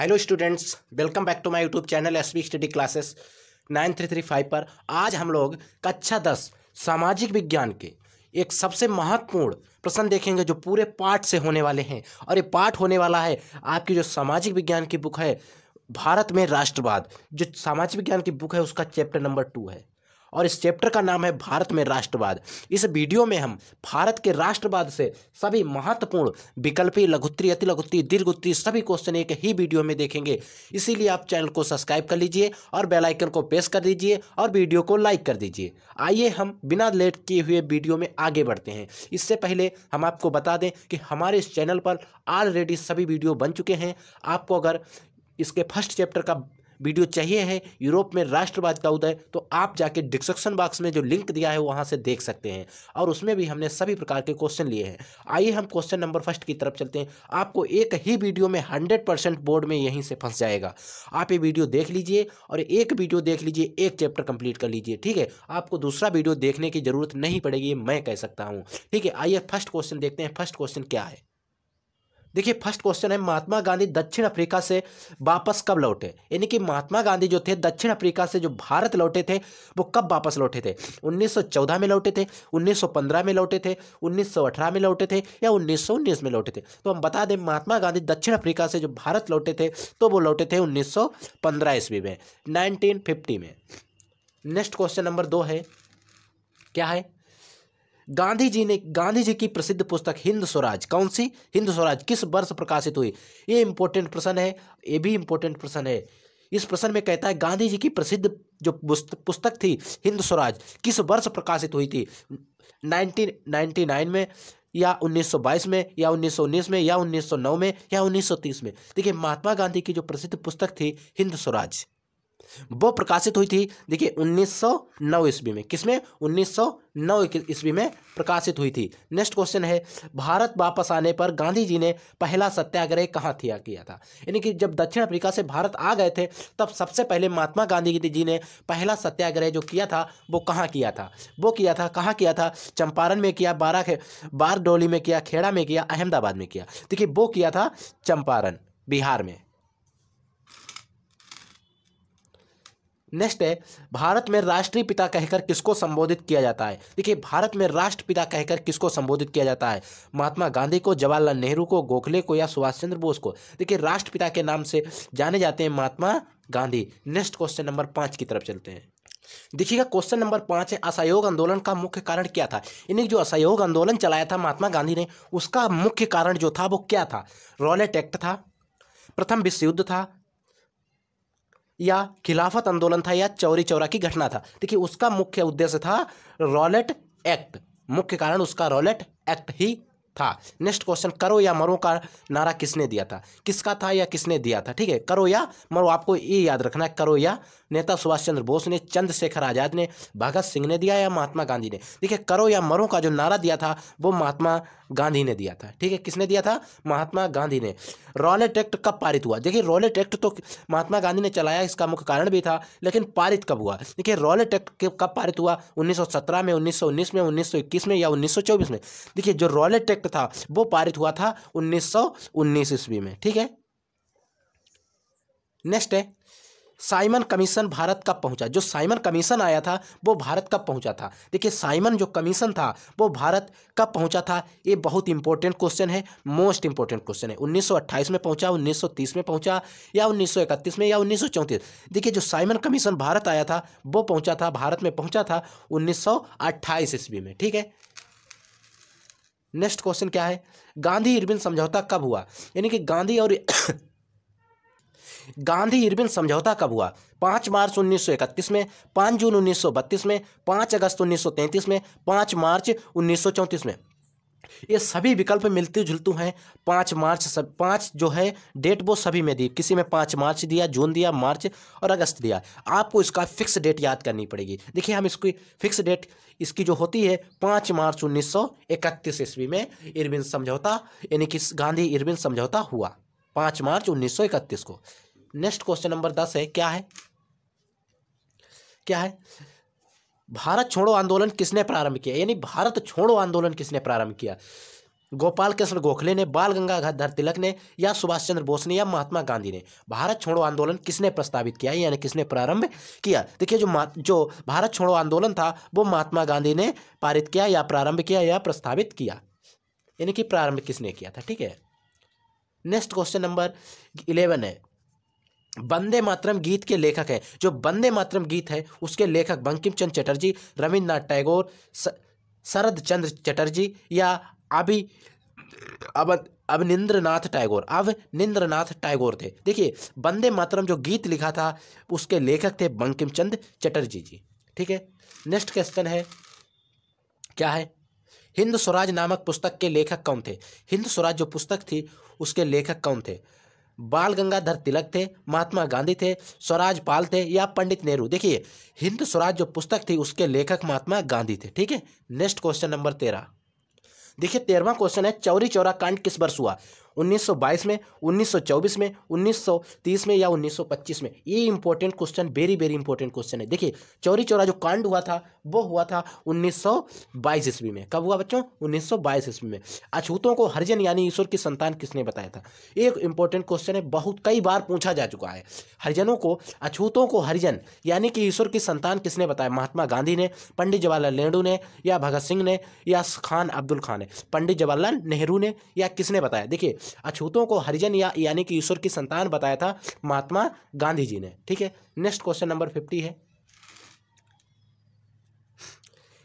hello students welcome back to my YouTube channel S V study classes nine three three five पर आज हम लोग कक्षा दस सामाजिक विज्ञान के एक सबसे महत्वपूर्ण प्रश्न देखेंगे जो पूरे पाठ से होने वाले हैं और ये पाठ होने वाला है आपकी जो सामाजिक विज्ञान की बुक है भारत में राष्ट्रवाद जो सामाजिक विज्ञान की बुक है उसका चैप्टर नंबर टू है और इस चैप्टर का नाम है भारत में राष्ट्रवाद इस वीडियो में हम भारत के राष्ट्रवाद से सभी महत्वपूर्ण विकल्पी लघुत्री अति लघुत्री दीर्घ उत्तरी सभी क्वेश्चन एक ही वीडियो में देखेंगे इसीलिए आप चैनल को सब्सक्राइब कर लीजिए और बेलाइकन को प्रेस कर दीजिए और वीडियो को लाइक कर दीजिए आइए हम बिना लेट किए हुए वीडियो में आगे बढ़ते हैं इससे पहले हम आपको बता दें कि हमारे इस चैनल पर ऑलरेडी सभी वीडियो बन चुके हैं आपको अगर इसके फर्स्ट चैप्टर का वीडियो चाहिए है यूरोप में राष्ट्रवाद का उदय तो आप जाके डिस्क्रिप्शन बॉक्स में जो लिंक दिया है वहाँ से देख सकते हैं और उसमें भी हमने सभी प्रकार के क्वेश्चन लिए हैं आइए हम क्वेश्चन नंबर फर्स्ट की तरफ चलते हैं आपको एक ही वीडियो में हंड्रेड परसेंट बोर्ड में यहीं से फंस जाएगा आप ये वीडियो देख लीजिए और एक वीडियो देख लीजिए एक चैप्टर कंप्लीट कर लीजिए ठीक है आपको दूसरा वीडियो देखने की जरूरत नहीं पड़ेगी मैं कह सकता हूँ ठीक है आइए फर्स्ट क्वेश्चन देखते हैं फर्स्ट क्वेश्चन क्या है देखिए फर्स्ट क्वेश्चन है महात्मा गांधी दक्षिण अफ्रीका से वापस कब लौटे यानी कि महात्मा गांधी जो थे दक्षिण अफ्रीका से जो भारत लौटे थे वो कब वापस लौटे थे 1914 में लौटे थे 1915 में लौटे थे 1918 में लौटे थे या 1919 में लौटे थे तो हम बता दें महात्मा गांधी दक्षिण अफ्रीका से जो भारत लौटे थे तो वो लौटे थे उन्नीस सौ ईस्वी में नाइनटीन में नेक्स्ट क्वेश्चन नंबर दो है क्या है गांधी जी ने गांधी जी की प्रसिद्ध पुस्तक हिंद स्वराज कौन सी हिंद स्वराज किस वर्ष प्रकाशित हुई ये इंपॉर्टेंट प्रश्न है ये भी इंपॉर्टेंट प्रश्न है इस प्रश्न में कहता है गांधी जी की प्रसिद्ध जो पुस्तक थी हिंद स्वराज किस वर्ष प्रकाशित हुई थी 1999 में या 1922 में या 1919 में या 1909 में या 1930 में देखिए महात्मा गांधी की जो प्रसिद्ध पुस्तक थी हिंद स्वराज वो प्रकाशित हुई थी देखिए 1909 ईस्वी में किसमें 1909 ईस्वी में प्रकाशित हुई थी नेक्स्ट क्वेश्चन है भारत वापस आने पर गांधी जी ने पहला सत्याग्रह कहाँ थिया किया था यानी कि जब दक्षिण अफ्रीका से भारत आ गए थे तब सबसे पहले महात्मा गांधी जी ने पहला सत्याग्रह जो किया था वो कहाँ किया था वो किया था कहाँ किया था चंपारण में किया बारा बारडोली में किया खेड़ा में किया अहमदाबाद में किया देखिए वो किया था चंपारण बिहार में नेक्स्ट है भारत में राष्ट्रीय पिता कहकर किसको संबोधित किया जाता है देखिए भारत में राष्ट्रपिता कहकर किसको संबोधित किया जाता है महात्मा गांधी को जवाहरलाल नेहरू को गोखले को या सुभाष चंद्र बोस को देखिए राष्ट्रपिता के नाम से जाने जाते हैं Mahatma Gandhi next question number पाँच की तरफ चलते हैं देखिएगा क्वेश्चन नंबर पाँच है असहयोग आंदोलन का मुख्य कारण क्या था यानी जो असहयोग आंदोलन चलाया था महात्मा गांधी ने उसका मुख्य कारण जो था वो क्या था रॉलेट एक्ट था प्रथम विश्व युद्ध था या खिलाफत आंदोलन था या चौरी चौरा की घटना था देखिए उसका मुख्य उद्देश्य था रॉलेट एक्ट मुख्य कारण उसका रॉलेट एक्ट ही था नेक्स्ट क्वेश्चन करो या मरो का नारा किसने दिया था किसका था या किसने दिया था ठीक है करो या मरो आपको ये याद रखना है करो या नेता सुभाष चंद्र बोस ने चंद्रशेखर आज़ाद ने भगत सिंह ने दिया या महात्मा गांधी ने देखिए करो या मरो का जो नारा दिया था वो महात्मा गांधी ने दिया था ठीक है किसने दिया था महात्मा गांधी ने रॉलेट एक्ट कब पारित हुआ देखिए रॉलेट एक्ट तो महात्मा गांधी ने चलाया इसका मुख्य कारण भी था लेकिन पारित कब हुआ देखिए रॉलेट एक्ट कब पारित हुआ उन्नीस में उन्नीस में उन्नीस में या उन्नीस में देखिए जो रॉलेट एक्ट था वो पारित हुआ था उन्नीस ईस्वी में ठीक है नेक्स्ट है साइमन कमीशन भारत कब पहुंचा जो साइमन कमीशन आया था वो भारत कब पहुंचा था देखिए साइमन जो कमीशन था वो भारत कब पहुंचा था ये बहुत इंपॉर्टेंट क्वेश्चन है मोस्ट इंपॉर्टेंट क्वेश्चन है 1928 में पहुंचा 1930 में पहुंचा या 1931 में या 1934 देखिए जो साइमन कमीशन भारत आया था वो पहुंचा था भारत में पहुंचा था उन्नीस ईस्वी में ठीक है नेक्स्ट क्वेश्चन क्या है गांधी इरविन समझौता कब हुआ यानी कि गांधी और गांधी इरविन समझौता कब हुआ पाँच मार्च 1931 में पाँच जून 1932 में पाँच अगस्त 1933 में पाँच मार्च 1934 में ये सभी विकल्प मिलते जुलते हैं पाँच मार्च सब पाँच जो है डेट वो सभी में दी किसी में पाँच मार्च दिया जून दिया मार्च और अगस्त दिया आपको इसका फिक्स डेट याद करनी पड़ेगी देखिए हम इसकी फिक्स डेट इसकी जो होती है पाँच मार्च उन्नीस सौ इकतीस ईस्वी में इरविन समझौता यानी कि गांधी इरविन समझौता हुआ पाँच मार्च उन्नीस सौ इकतीस को नेक्स्ट क्वेश्चन नंबर दस है क्या है क्या है भारत छोड़ो आंदोलन किसने प्रारंभ किया यानी भारत छोड़ो आंदोलन किसने प्रारंभ किया गोपाल कृष्ण गोखले ने बाल गंगाधर तिलक ने या सुभाष चंद्र बोस ने या महात्मा गांधी ने भारत छोड़ो आंदोलन किसने प्रस्तावित किया यानी किसने प्रारंभ किया देखिए जो जो भारत छोड़ो आंदोलन था वो महात्मा गांधी ने पारित किया या प्रारंभ किया या प्रस्तावित किया यानी कि प्रारंभ किसने किया था ठीक है नेक्स्ट क्वेश्चन नंबर इलेवन है बंदे मातरम गीत के लेखक हैं जो बंदे मातरम गीत है उसके लेखक बंकिम चंद चटर्जी रविन्द्रनाथ टैगोर शरद चंद्र चटर्जी या अभी अब अवनिंद्रनाथ टैगोर अवनिंद्रनाथ टैगोर थे देखिए बंदे मातरम जो गीत लिखा था उसके लेखक थे बंकिम चंद चटर्जी जी ठीक है नेक्स्ट क्वेश्चन है क्या है हिंद स्वराज नामक पुस्तक के लेखक कौन थे हिंद स्वराज जो पुस्तक थी उसके लेखक कौन थे बाल गंगाधर तिलक थे महात्मा गांधी थे स्वराज पाल थे या पंडित नेहरू देखिए हिंद स्वराज जो पुस्तक थी उसके लेखक महात्मा गांधी थे ठीक है नेक्स्ट क्वेश्चन नंबर तेरह देखिए तेरहवा क्वेश्चन है चौरी चौरा कांड किस वर्ष हुआ 1922 में 1924 में 1930 में या 1925 में ये important question very very important question है देखिए चौरी चौरा जो कांड हुआ था वो हुआ था 1922 ईस्वी में कब हुआ बच्चों 1922 ईस्वी में अछूतों को हरिजन यानी ईश्वर की संतान किसने बताया था एक इंपॉर्टेंट क्वेश्चन है बहुत कई बार पूछा जा चुका है हरिजनों को अछूतों को हरिजन यानी कि ईश्वर की संतान किसने बताया महात्मा गांधी ने पंडित जवाहरलाल नेहरू ने या भगत सिंह ने या खान अब्दुल खान ने पंडित जवाहरलाल नेहरू ने या किसने बताया देखिए अछूतों को हरिजन या यानी कि ईश्वर की संतान बताया था महात्मा गांधी जी ने ठीक है नेक्स्ट क्वेश्चन नंबर फिफ्टी है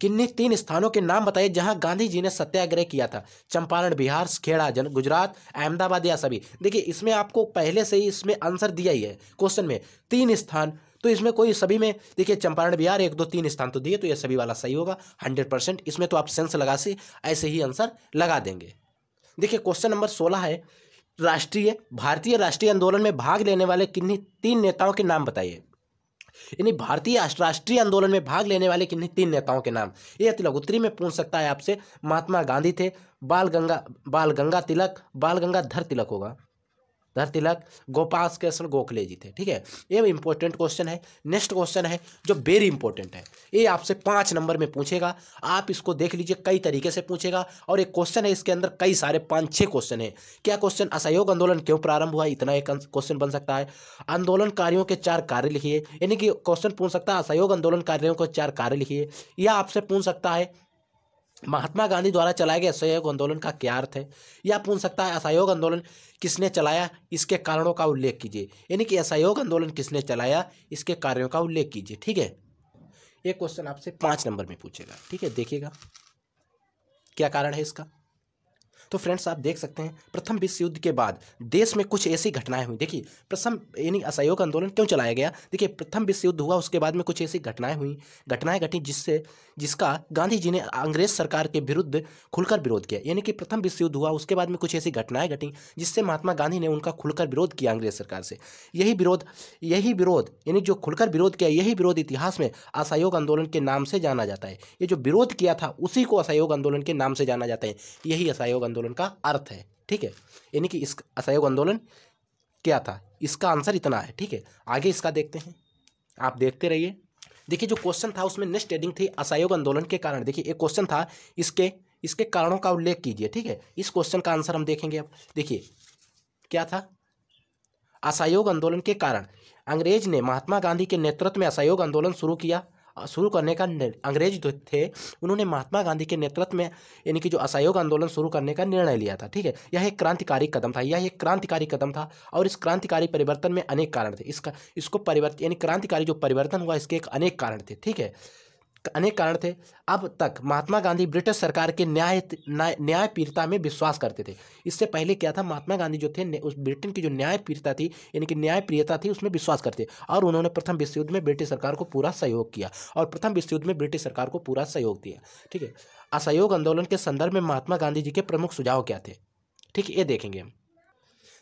किन्हीं तीन स्थानों के नाम बताइए जहां गांधी जी ने सत्याग्रह किया था चंपारण बिहार खेड़ा जन गुजरात अहमदाबाद या सभी देखिए इसमें आपको पहले से ही इसमें आंसर दिया ही है क्वेश्चन में तीन स्थान तो इसमें कोई सभी में देखिए चंपारण बिहार एक दो तीन स्थान तो दिए तो ये सभी वाला सही होगा हंड्रेड इसमें तो आप सेंस लगा से ऐसे ही आंसर लगा देंगे देखिए क्वेश्चन नंबर सोलह है राष्ट्रीय भारतीय राष्ट्रीय आंदोलन में भाग लेने वाले किन्हीं तीन नेताओं के नाम बताइए यानी भारतीय राष्ट्रीय आंदोलन में भाग लेने वाले किन्हीं तीन नेताओं के नाम ये तिलक उत्तरी में पूछ सकता है आपसे महात्मा गांधी थे बाल गंगा बाल गंगा तिलक बाल गंगाधर तिलक होगा धर तिलक गोपाल कृष्ण गोखले जी थे ठीक है ये इंपॉर्टेंट क्वेश्चन है नेक्स्ट क्वेश्चन है जो वेरी इंपॉर्टेंट है ये आपसे पाँच नंबर में पूछेगा आप इसको देख लीजिए कई तरीके से पूछेगा और एक क्वेश्चन है इसके अंदर कई सारे पाँच छः क्वेश्चन है क्या क्वेश्चन असहयोग आंदोलन क्यों प्रारंभ हुआ इतना एक क्वेश्चन बन सकता है आंदोलनकारियों के चार कार्य लिखिए यानी कि क्वेश्चन पूछ सकता है असहयोग आंदोलनकारियों के चार कार्य लिखिए यह आपसे पूछ सकता है महात्मा गांधी द्वारा चलाए गए असहयोग आंदोलन का क्या अर्थ है या पूछ सकता है असहयोग आंदोलन किसने चलाया इसके कारणों का उल्लेख कीजिए यानी कि असहयोग आंदोलन किसने चलाया इसके कार्यों का उल्लेख कीजिए ठीक है एक क्वेश्चन आपसे पांच नंबर में पूछेगा ठीक है देखिएगा क्या कारण है इसका तो फ्रेंड्स आप देख सकते हैं प्रथम विश्व युद्ध के बाद देश में कुछ ऐसी घटनाएं हुई देखिए प्रथम यानी असहयोग आंदोलन क्यों चलाया गया देखिए प्रथम विश्व युद्ध हुआ उसके बाद में कुछ ऐसी घटनाएं हुई घटनाएं घटी जिससे जिसका गांधी जी ने अंग्रेज सरकार के विरुद्ध खुलकर विरोध किया यानी कि प्रथम विश्व युद्ध हुआ उसके बाद में कुछ ऐसी घटनाएं घटी जिससे महात्मा गांधी ने उनका खुलकर विरोध किया अंग्रेज सरकार से यही विरोध यही विरोध यानी जो खुलकर विरोध किया यही विरोध इतिहास में असहयोग आंदोलन के नाम से जाना जाता है ये जो विरोध किया था उसी को असहयोग आंदोलन के नाम से जाना जाता है यही असहयोग आंदोलन आंदोलन का अर्थ है ठीक है यानी कि इस असहयोग आंदोलन क्या था इसका आंसर इतना है ठीक है आगे इसका देखते हैं आप देखते रहिए देखिए जो क्वेश्चन था उसमें नेक्स्ट एडिंग थी असहयोग आंदोलन के कारण देखिए एक क्वेश्चन था इसके इसके कारणों का उल्लेख कीजिए ठीक है इस क्वेश्चन का आंसर हम देखेंगे अब देखिए क्या था असहयोग आंदोलन के कारण अंग्रेज ने महात्मा गांधी के नेतृत्व में असहयोग आंदोलन शुरू किया शुरू करने का अंग्रेज जो थे उन्होंने महात्मा गांधी के नेतृत्व में यानी कि जो असहयोग आंदोलन शुरू करने का निर्णय लिया था ठीक है यह एक क्रांतिकारी कदम था यह एक क्रांतिकारी कदम था और इस क्रांतिकारी परिवर्तन में अनेक कारण थे इसका इसको परिवर्तन यानी क्रांतिकारी जो परिवर्तन हुआ इसके एक अनेक कारण थे ठीक है अनेक कारण थे अब तक महात्मा गांधी ब्रिटिश सरकार के न्याय न्यायपीरता में विश्वास करते थे इससे पहले क्या था महात्मा गांधी जो थे उस ब्रिटेन की जो न्यायपीरता थी यानी कि न्यायप्रियता थी उसमें विश्वास करते और उन्होंने प्रथम विश्व युद्ध में ब्रिटिश सरकार को पूरा सहयोग किया और प्रथम विश्व युद्ध में ब्रिटिश सरकार को पूरा सहयोग दिया ठीक है असहयोग आंदोलन के संदर्भ में महात्मा गांधी जी के प्रमुख सुझाव क्या थे ठीक है ये देखेंगे हम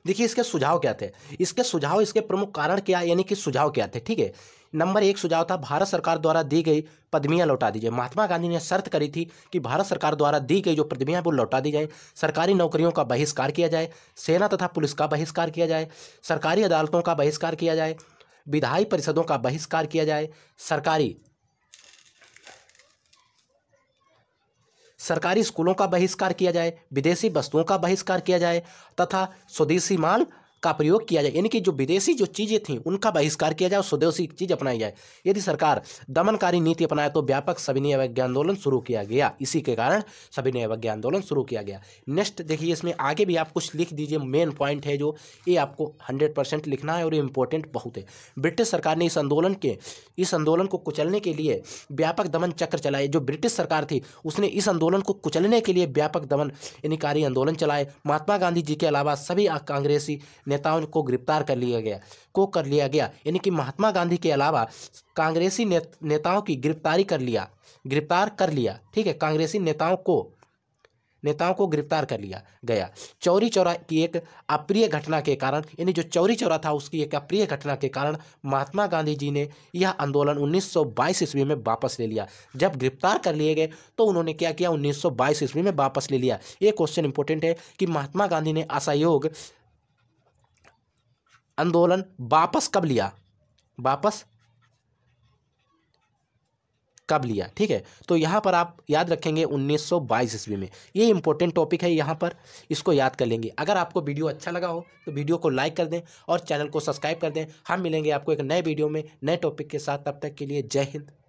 देखिए इसके सुझाव क्या थे इसके सुझाव इसके प्रमुख कारण क्या यानी कि सुझाव क्या थे ठीक है नंबर एक सुझाव था भारत सरकार द्वारा दी गई पदमियाँ लौटा दी जाए महात्मा गांधी ने शर्त करी थी कि भारत सरकार द्वारा दी गई जो पदमियाँ वो लौटा दी जाए सरकारी नौकरियों का बहिष्कार किया जाए सेना तथा पुलिस का बहिष्कार किया जाए सरकारी अदालतों का बहिष्कार किया जाए विधायी परिषदों का बहिष्कार किया जाए सरकारी सरकारी स्कूलों का बहिष्कार किया जाए विदेशी वस्तुओं का बहिष्कार किया जाए तथा स्वदेशी माल का प्रयोग किया जाए यानी कि जो विदेशी जो चीज़ें थी उनका बहिष्कार किया जाए और स्वदेशी चीज़ अपनाई जाए यदि सरकार दमनकारी नीति अपनाए तो व्यापक सविनय अवज्ञा आंदोलन शुरू किया गया इसी के कारण सविनय अवज्ञा आंदोलन शुरू किया गया नेक्स्ट देखिए इसमें आगे भी आप कुछ लिख दीजिए मेन पॉइंट है जो ये आपको हंड्रेड परसेंट लिखना है और ये इंपॉर्टेंट बहुत है ब्रिटिश सरकार ने इस आंदोलन के इस आंदोलन को कुचलने के लिए व्यापक दमन चक्र चलाए जो ब्रिटिश सरकार थी उसने इस आंदोलन को कुचलने के लिए व्यापक दमन यानी आंदोलन चलाए महात्मा गांधी जी के अलावा सभी कांग्रेसी नेताओं को गिरफ्तार कर लिया गया को कर लिया गया यानी कि महात्मा गांधी के अलावा कांग्रेसी ने, नेताओं की गिरफ्तारी कर लिया गिरफ्तार कर लिया ठीक है कांग्रेसी नेताओं को नेताओं को गिरफ्तार कर लिया गया चौरी चौरा की एक अप्रिय घटना के कारण यानी जो चौरी चौरा था उसकी एक अप्रिय घटना के कारण महात्मा गांधी जी ने यह आंदोलन 1922 ईस्वी में वापस ले लिया जब गिरफ्तार कर लिए गए तो उन्होंने क्या किया 1922 ईस्वी में वापस ले लिया ये क्वेश्चन इंपॉर्टेंट है कि महात्मा गांधी ने असहयोग आंदोलन वापस कब लिया वापस कब लिया ठीक है तो यहाँ पर आप याद रखेंगे 1922 ईस्वी में ये इंपॉर्टेंट टॉपिक है यहाँ पर इसको याद कर लेंगे अगर आपको वीडियो अच्छा लगा हो तो वीडियो को लाइक कर दें और चैनल को सब्सक्राइब कर दें हम मिलेंगे आपको एक नए वीडियो में नए टॉपिक के साथ तब तक के लिए जय हिंद